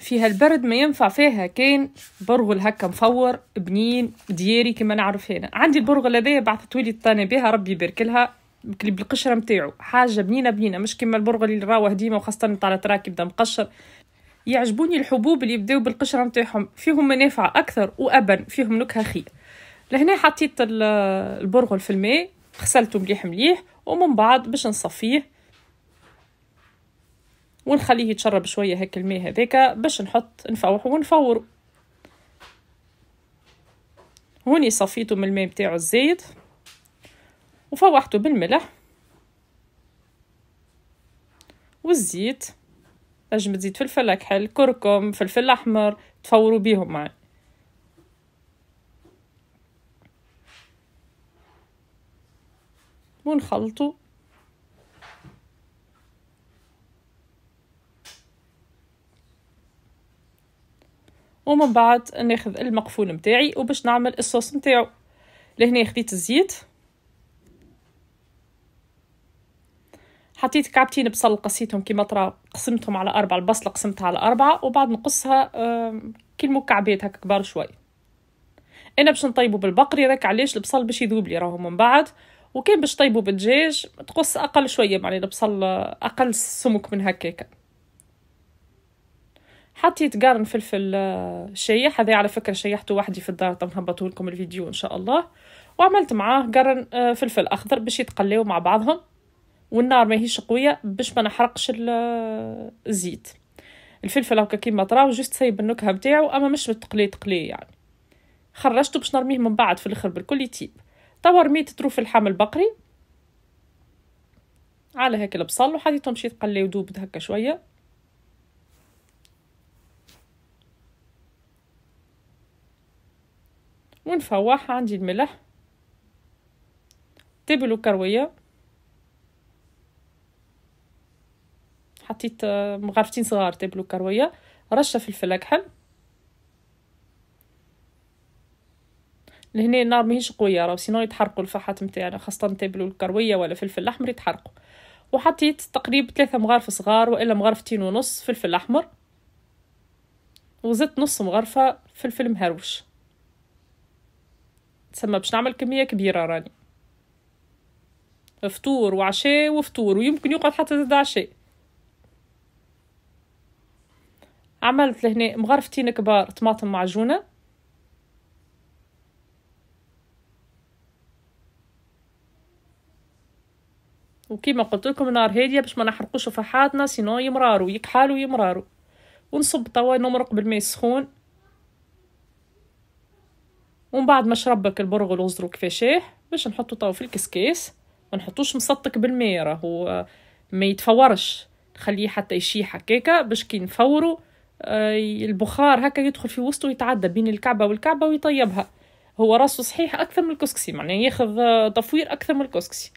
في هالبرد ما ينفع فيها كان برغل هكا مفور بنين دياري كما نعرف هنا عندي البرغل هذايا بعثت لي الطانه بها ربي يبارك لها بالقشره نتاعو حاجه بنينه بنينه مش كما البرغل اللي راهو ديما وخاصه نتاع الاتراك يبدا مقشر يعجبوني الحبوب اللي يبداو بالقشره نتاعهم فيهم منافع اكثر وابا فيهم نكهه خير لهنا حطيت البرغل في الماء غسلته مليح مليح ومن بعد باش نصفيه ونخليه يتشرب شويه هيك الماء هذاك باش نحط نفوح ونفوره هوني صفيته من الماء بتاعه الزايد وفوحته بالملح والزيت نجم تزيد فلفل اكحل كركم فلفل احمر تفوروا بيهم معي ونخلطوا ومن بعد ناخذ المقفول متاعي وباش نعمل الصوص متاعو لهنا خديت الزيت حطيت كعبتين بصل قصيتهم كيما ترى قسمتهم على أربعة البصلة قسمتها على أربعة وبعد نقصها كي المكعبات هكا كبار شوي أنا باش نطيبو بالبقري راك علاش البصل باش يذوب لي راهو من بعد وكان باش طيبو بالدجاج تقص أقل شوية معني البصل أقل سمك من هكاك حطيت قرن فلفل آه، شيح هذا على فكرة شيحته وحدي في الدار طب لكم الفيديو إن شاء الله وعملت معاه قرن آه، فلفل أخضر باش يتقلاو مع بعضهم والنار ماهيش قوية باش ما نحرقش آه، الزيت الفلفل هكا كيما تراو جست سايب النكهة بتاعو أما مش بالتقلي تقلي يعني خرجته باش نرميه من بعد في الاخر بالكل يطيب توا رميت طروف اللحم البقري على هيك البصل وحديتهم شي يتقليو دوبد هكا شويه ونفوح عندي الملح تبلو كروية حطيت مغرفتين صغار تبلو كروية رشة فلفل أكحل لهنا النار ماهيش قوية راهو سينو يتحرقوا الفحات نتاعنا خاصة تبلو الكروية ولا فلفل الأحمر يتحرقوا وحطيت تقريبا ثلاثة مغارف صغار وإلا مغرفتين ونص فلفل أحمر وزدت نص مغرفة فلفل مهروش تسمى باش نعمل كميه كبيره راني فطور وعشاء وفطور ويمكن يقعد حتى زاد عشاء عملت لهنا مغرفتين كبار طماطم معجونه وكيما قلت لكم نار هاديه باش ما نحرقوش فحاتنا سينو يمرارو يكحالو يمرارو ونصب توا نمرق بالماء السخون ومن بعد ما شربك البرغل وصدره كفاشاه باش نحطو طاو في الكسكاس ما نحطوش مسطك بالماء راهو ما يتفورش نخليه حتى يشيح هكاكا باش كي نفورو آه، البخار هكا يدخل في وسطه ويتعدى بين الكعبه والكعبه ويطيبها هو راسه صحيح اكثر من الكسكسي معناه ياخذ آه، تفوير اكثر من الكسكسي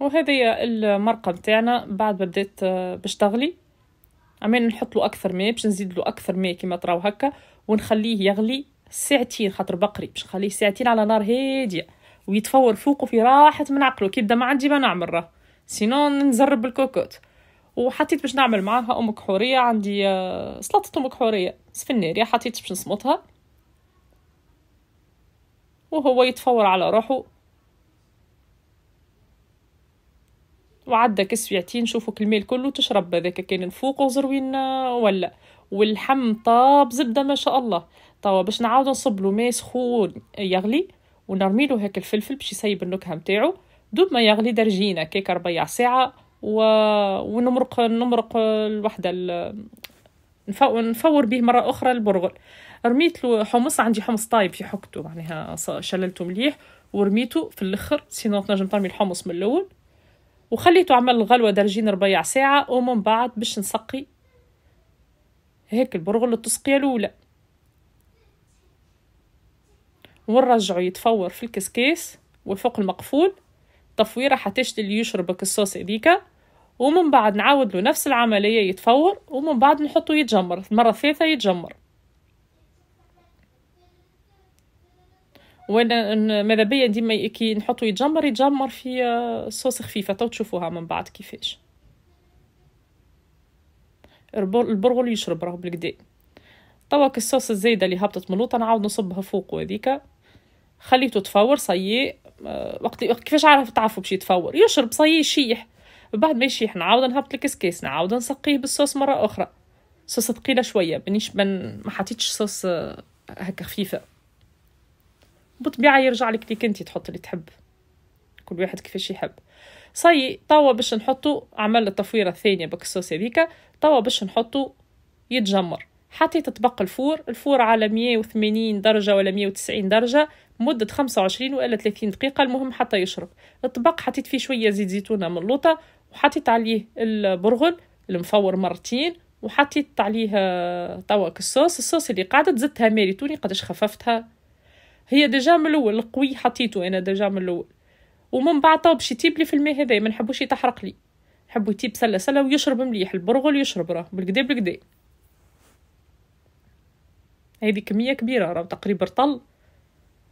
وهذه المرقه نتاعنا بعد ما بدات آه، باش تغلي عمال نحط له اكثر ماء باش نزيد له اكثر ماء كيما تراو هكا ونخليه يغلي ساعتين خاطر بقري باش نخليه ساعتين على نار هاديه ويتفور فوقه في راحه من عقله كيبدا ما عندي ما نعمل راه سينو نزرب بالكوكوت وحطيت باش نعمل معاها ام كحوريه عندي آه، سلطه ام كحوريه يا حطيت باش نصمتها وهو يتفور على روحه وعدى كسويعتين شوفوا كل الميل كله تشرب هذاك كان فوق وزروين آه، ولا واللحم طاب زبدة ما شاء الله توا باش نعاود نصب له ماء سخون يغلي ونرمي له هيك الفلفل باش يسيب النكهه نتاعو دوب ما يغلي درجينا كيك ربيع ساعه و... ونمرق نمرق الوحده ال... نفور به مره اخرى البرغل رميت له حمص عندي حمص طايب في حكته معناها شللته مليح ورميته في الاخر سينو تنجم ترمي الحمص من الاول وخليته عمل الغلوه درجين ربيع ساعه ومن بعد باش نسقي هيك البرغل التسقية الأولى ونرجعو يتفور في الكسكيس وفوق المقفول تفويرة حتشتي اللي يشربك الصوص هذيكا ومن بعد نعاود له نفس العملية يتفور ومن بعد نحطه يتجمر المرة الثالثة يتجمر وانا ماذا بيا ديما كي نحطو يتجمر يتجمر في آه، صوص خفيفه تو تشوفوها من بعد كيفاش البرغل يشرب راهو بالكدا توا الصوص الزايده اللي هبطت من اللوطه نعاود نصبها فوق هذيك خليته تفور صيي آه، وقت كيفاش عارف تعرفوا باش يتفور يشرب صيي يشيح بعد ما يشيح نعاود نهبط الكسكاس نعاود نسقيه بالصوص مره اخرى صوص ثقيله شويه مانيش من ما حطيتش صوص آه، هكا خفيفه بطبيعه يرجع لك ليك انت تحط اللي تحب كل واحد كيفاش يحب صي توا باش نحطو عمل التفويرة الثانية بكسوس هذيكا توا باش نحطو يتجمر حتى تطبق الفور الفور على 180 درجة ولا 190 درجة مدة 25 ولا 30 دقيقة المهم حتى يشرب الطبق حطيت فيه شوية زيت زيتونة من اللوطة وحطيت عليه البرغل المفور مرتين وحطيت عليه توا آه، الصوص الصوص اللي قعدت زدتها ماري توني قداش خففتها هي ديجا من الاول القوي حطيته انا ديجا من الاول ومن بعد تو باش يطيب لي في الماء هذايا ما نحبوش يتحرق لي نحبو يطيب سله سله ويشرب مليح البرغل يشرب راه بالقدا بالقدا هذه كميه كبيره راه تقريبا طل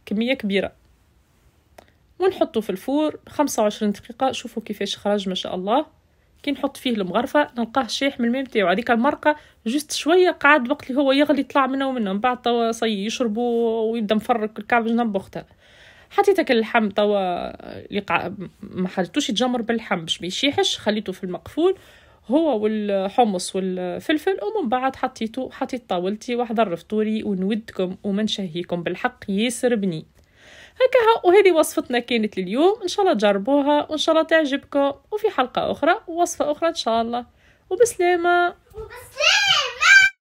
كميه كبيره ونحطو في الفور خمسة وعشرين دقيقه شوفوا كيفاش خرج ما شاء الله كي نحط فيه المغرفه نلقاه شاح من الماء نتاعو هذيك المرقه جست شويه قعد وقت اللي هو يغلي طلع منه ومنه من بعد توا صي يشربو ويبدا مفرك الكعب جنب اختها حطيتك اللحم توا اللي ما حطيتوش يتجمر باللحم باش ما يشيحش خليته في المقفول هو والحمص والفلفل ومن بعد حطيته حطيت طاولتي وحضر فطوري ونودكم ومنشهيكم بالحق ياسر بني هكا وهذه وصفتنا كانت لليوم ان شاء الله تجربوها وان شاء الله تعجبكم وفي حلقه اخرى وصفه اخرى ان شاء الله وبسلامه وبسلامه